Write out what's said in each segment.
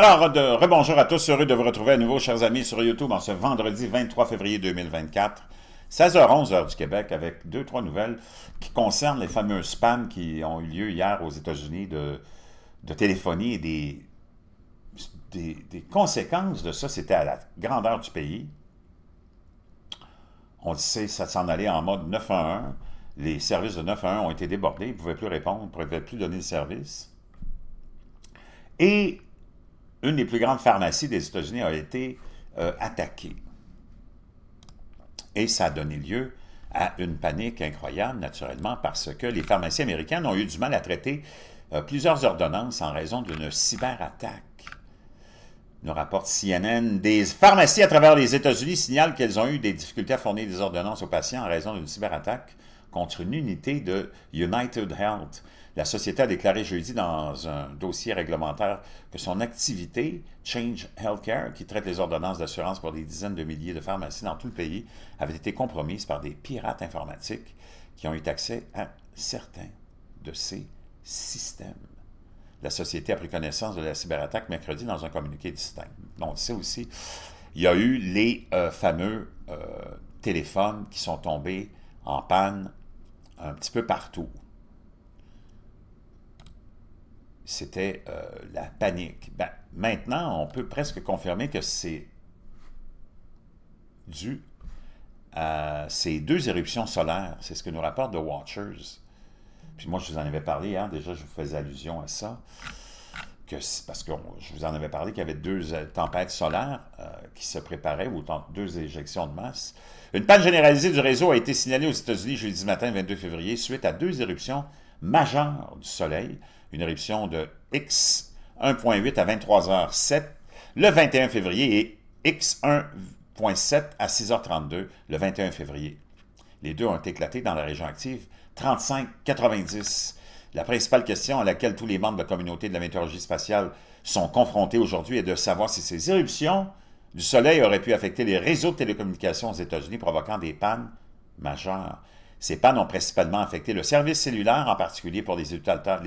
Alors, rebonjour à tous, heureux de vous retrouver à nouveau, chers amis, sur YouTube en ce vendredi 23 février 2024. 16h11 h du Québec avec deux, trois nouvelles qui concernent les fameux spams qui ont eu lieu hier aux États-Unis de, téléphonie et des, conséquences de ça. C'était à la grandeur du pays. On le sait, ça s'en allait en mode 911. Les services de 911 ont été débordés. Ils ne pouvaient plus répondre, ils ne pouvaient plus donner de service. Et une des plus grandes pharmacies des États-Unis a été euh, attaquée. Et ça a donné lieu à une panique incroyable, naturellement, parce que les pharmacies américaines ont eu du mal à traiter euh, plusieurs ordonnances en raison d'une cyberattaque. Nous rapporte CNN, des pharmacies à travers les États-Unis signalent qu'elles ont eu des difficultés à fournir des ordonnances aux patients en raison d'une cyberattaque contre une unité de United Health. La société a déclaré jeudi dans un dossier réglementaire que son activité Change Healthcare, qui traite les ordonnances d'assurance pour des dizaines de milliers de pharmacies dans tout le pays, avait été compromise par des pirates informatiques qui ont eu accès à certains de ces systèmes. La société a pris connaissance de la cyberattaque mercredi dans un communiqué distinct. On le sait aussi, il y a eu les euh, fameux euh, téléphones qui sont tombés en panne un petit peu partout. C'était euh, la panique. Ben, maintenant, on peut presque confirmer que c'est dû à ces deux éruptions solaires. C'est ce que nous rapporte The Watchers. Puis moi, je vous en avais parlé, hein, déjà, je vous faisais allusion à ça parce que je vous en avais parlé qu'il y avait deux euh, tempêtes solaires euh, qui se préparaient, ou deux éjections de masse. Une panne généralisée du réseau a été signalée aux États-Unis jeudi matin, 22 février, suite à deux éruptions majeures du Soleil. Une éruption de X 1.8 à 23h07 le 21 février et X1.7 à 6h32 le 21 février. Les deux ont éclaté dans la région active 3590. La principale question à laquelle tous les membres de la communauté de la météorologie spatiale sont confrontés aujourd'hui est de savoir si ces éruptions du Soleil auraient pu affecter les réseaux de télécommunications aux États-Unis, provoquant des pannes majeures. Ces pannes ont principalement affecté le service cellulaire, en particulier pour les utilisateurs,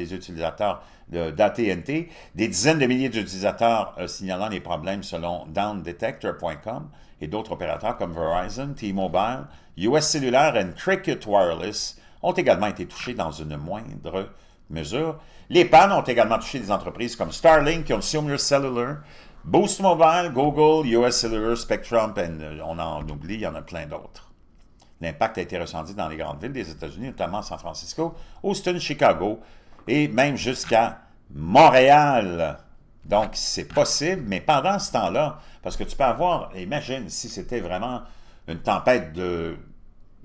les d'ATNT, des dizaines de milliers d'utilisateurs euh, signalant les problèmes selon downdetector.com et d'autres opérateurs comme Verizon, T-Mobile, US Cellular et Cricket Wireless ont également été touchés dans une moindre mesure. Les pannes ont également touché des entreprises comme Starlink, Consumer Cellular, Boost Mobile, Google, US Cellular, Spectrum, et euh, on en oublie, il y en a plein d'autres. L'impact a été ressenti dans les grandes villes des États-Unis, notamment San Francisco, Houston, Chicago et même jusqu'à Montréal. Donc, c'est possible, mais pendant ce temps-là, parce que tu peux avoir, imagine si c'était vraiment une tempête de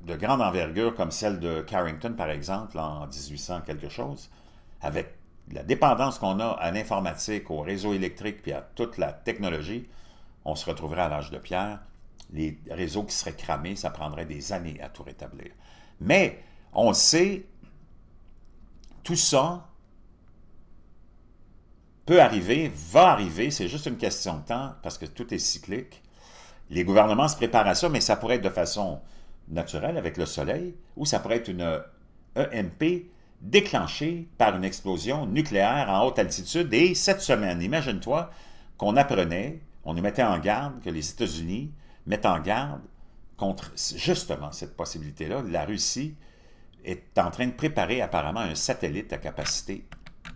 de grande envergure comme celle de Carrington, par exemple, en 1800 quelque chose, avec la dépendance qu'on a à l'informatique, au réseau électrique, puis à toute la technologie, on se retrouverait à l'âge de pierre. Les réseaux qui seraient cramés, ça prendrait des années à tout rétablir. Mais on sait, tout ça peut arriver, va arriver, c'est juste une question de temps, parce que tout est cyclique. Les gouvernements se préparent à ça, mais ça pourrait être de façon naturel avec le Soleil, ou ça pourrait être une EMP déclenchée par une explosion nucléaire en haute altitude. Et cette semaine, imagine-toi qu'on apprenait, on nous mettait en garde, que les États-Unis mettent en garde contre justement cette possibilité-là. La Russie est en train de préparer apparemment un satellite à capacité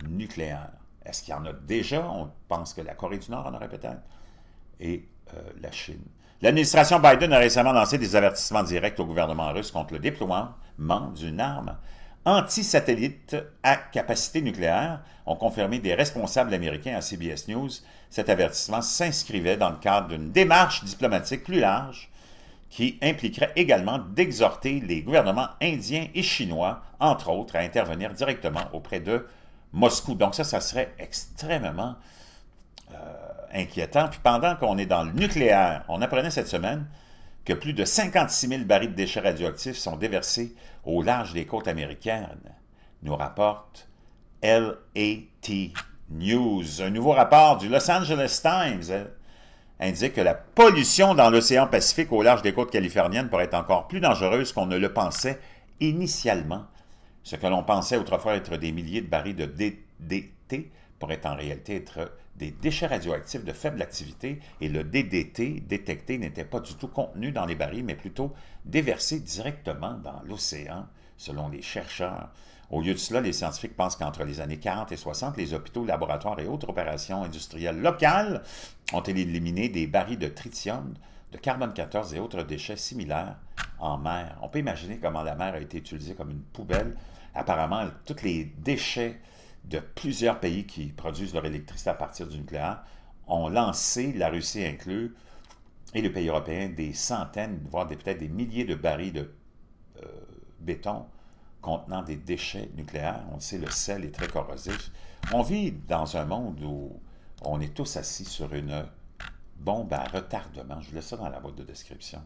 nucléaire. Est-ce qu'il y en a déjà? On pense que la Corée du Nord en aurait peut-être. Et euh, la Chine. L'administration Biden a récemment lancé des avertissements directs au gouvernement russe contre le déploiement d'une arme anti-satellite à capacité nucléaire, ont confirmé des responsables américains à CBS News. Cet avertissement s'inscrivait dans le cadre d'une démarche diplomatique plus large qui impliquerait également d'exhorter les gouvernements indiens et chinois, entre autres, à intervenir directement auprès de Moscou. Donc ça, ça serait extrêmement euh, inquiétant. Puis pendant qu'on est dans le nucléaire, on apprenait cette semaine que plus de 56 000 barils de déchets radioactifs sont déversés au large des côtes américaines, nous rapporte LAT News. Un nouveau rapport du Los Angeles Times hein, indique que la pollution dans l'océan Pacifique au large des côtes californiennes pourrait être encore plus dangereuse qu'on ne le pensait initialement. Ce que l'on pensait autrefois être des milliers de barils de DDT pourraient en réalité être des déchets radioactifs de faible activité et le DDT détecté n'était pas du tout contenu dans les barils, mais plutôt déversé directement dans l'océan, selon les chercheurs. Au lieu de cela, les scientifiques pensent qu'entre les années 40 et 60, les hôpitaux, laboratoires et autres opérations industrielles locales ont éliminé des barils de tritium, de carbone 14 et autres déchets similaires en mer. On peut imaginer comment la mer a été utilisée comme une poubelle. Apparemment, tous les déchets de plusieurs pays qui produisent leur électricité à partir du nucléaire ont lancé, la Russie inclue, et le pays européen, des centaines, voire peut-être des milliers de barils de euh, béton contenant des déchets nucléaires. On le sait, le sel est très corrosif. On vit dans un monde où on est tous assis sur une bombe à retardement. Je vous laisse ça dans la boîte de description.